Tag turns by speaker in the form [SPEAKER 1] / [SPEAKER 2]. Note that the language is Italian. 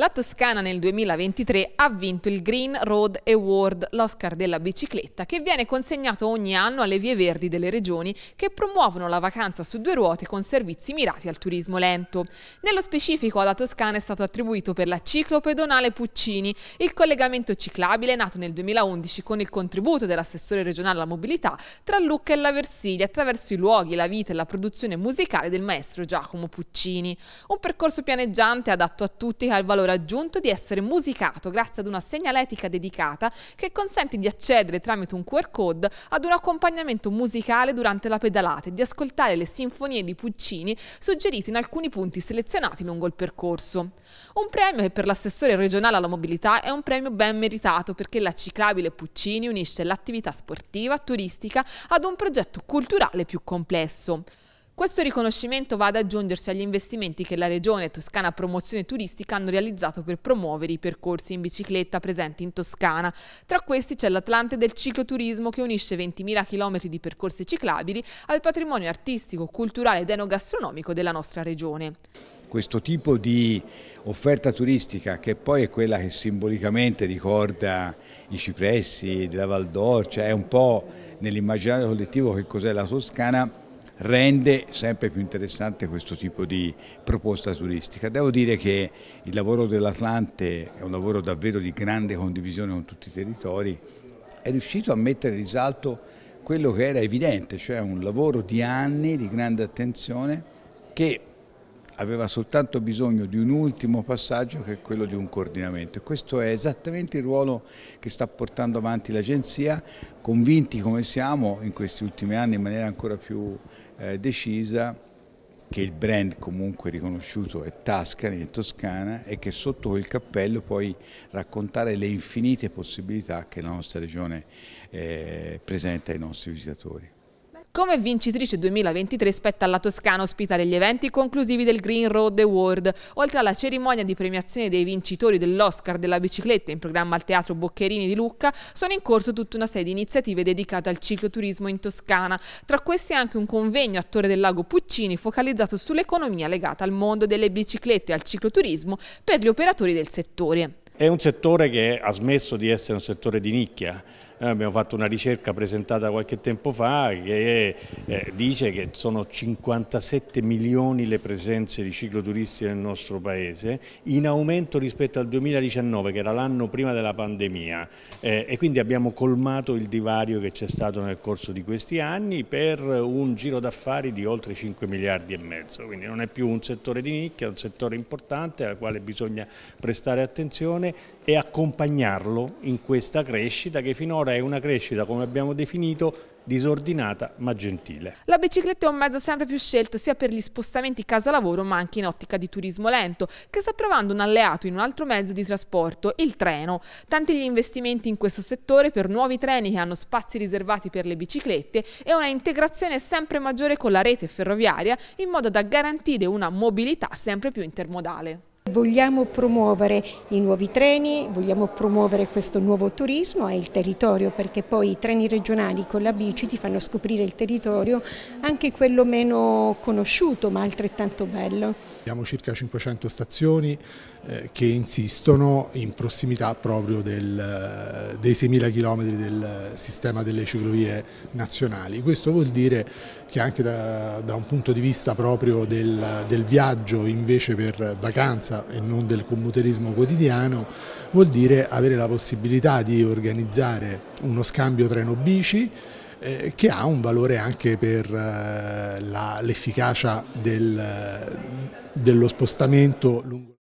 [SPEAKER 1] La Toscana nel 2023 ha vinto il Green Road Award, l'Oscar della bicicletta, che viene consegnato ogni anno alle vie verdi delle regioni che promuovono la vacanza su due ruote con servizi mirati al turismo lento. Nello specifico alla Toscana è stato attribuito per la ciclopedonale Puccini, il collegamento ciclabile nato nel 2011 con il contributo dell'assessore regionale alla mobilità tra Lucca e la Versilia attraverso i luoghi, la vita e la produzione musicale del maestro Giacomo Puccini. Un percorso pianeggiante adatto a tutti che ha il valore raggiunto di essere musicato grazie ad una segnaletica dedicata che consente di accedere tramite un QR code ad un accompagnamento musicale durante la pedalata e di ascoltare le sinfonie di Puccini suggerite in alcuni punti selezionati lungo il percorso. Un premio che per l'assessore regionale alla mobilità è un premio ben meritato perché la ciclabile Puccini unisce l'attività sportiva, turistica ad un progetto culturale più complesso. Questo riconoscimento va ad aggiungersi agli investimenti che la Regione Toscana Promozione Turistica hanno realizzato per promuovere i percorsi in bicicletta presenti in Toscana. Tra questi c'è l'Atlante del cicloturismo che unisce 20.000 km di percorsi ciclabili al patrimonio artistico, culturale ed enogastronomico della nostra regione.
[SPEAKER 2] Questo tipo di offerta turistica che poi è quella che simbolicamente ricorda i cipressi della Val Valdorcia, cioè è un po' nell'immaginario collettivo che cos'è la Toscana, rende sempre più interessante questo tipo di proposta turistica. Devo dire che il lavoro dell'Atlante è un lavoro davvero di grande condivisione con tutti i territori, è riuscito a mettere in risalto quello che era evidente, cioè un lavoro di anni di grande attenzione che aveva soltanto bisogno di un ultimo passaggio che è quello di un coordinamento. Questo è esattamente il ruolo che sta portando avanti l'Agenzia, convinti come siamo in questi ultimi anni in maniera ancora più eh, decisa che il brand comunque riconosciuto è Tascani, è Toscana e che sotto quel cappello puoi raccontare le infinite possibilità che la nostra regione eh, presenta ai nostri visitatori.
[SPEAKER 1] Come vincitrice 2023 spetta alla Toscana ospitare gli eventi conclusivi del Green Road Award, oltre alla cerimonia di premiazione dei vincitori dell'Oscar della bicicletta in programma al Teatro Boccherini di Lucca, sono in corso tutta una serie di iniziative dedicate al cicloturismo in Toscana, tra queste anche un convegno a Torre del Lago Puccini focalizzato sull'economia legata al mondo delle biciclette e al cicloturismo per gli operatori del settore.
[SPEAKER 3] È un settore che ha smesso di essere un settore di nicchia, noi eh, abbiamo fatto una ricerca presentata qualche tempo fa che eh, dice che sono 57 milioni le presenze di cicloturisti nel nostro paese, in aumento rispetto al 2019 che era l'anno prima della pandemia eh, e quindi abbiamo colmato il divario che c'è stato nel corso di questi anni per un giro d'affari di oltre 5 miliardi e mezzo, quindi non è più un settore di nicchia, è un settore importante al quale bisogna prestare attenzione e accompagnarlo in questa crescita che finora finora è una crescita, come abbiamo definito, disordinata ma gentile.
[SPEAKER 1] La bicicletta è un mezzo sempre più scelto sia per gli spostamenti casa-lavoro ma anche in ottica di turismo lento, che sta trovando un alleato in un altro mezzo di trasporto, il treno. Tanti gli investimenti in questo settore per nuovi treni che hanno spazi riservati per le biciclette e una integrazione sempre maggiore con la rete ferroviaria in modo da garantire una mobilità sempre più intermodale. Vogliamo promuovere i nuovi treni, vogliamo promuovere questo nuovo turismo e il territorio perché poi i treni regionali con la bici ti fanno scoprire il territorio, anche quello meno conosciuto ma altrettanto bello.
[SPEAKER 4] Abbiamo circa 500 stazioni eh, che insistono in prossimità proprio del, eh, dei 6.000 km del sistema delle ciclovie nazionali. Questo vuol dire che anche da, da un punto di vista proprio del, del viaggio invece per vacanza e non del commuterismo quotidiano, vuol dire avere la possibilità di organizzare uno scambio treno-bici eh, che ha un valore anche per eh, l'efficacia del,
[SPEAKER 1] dello spostamento lungo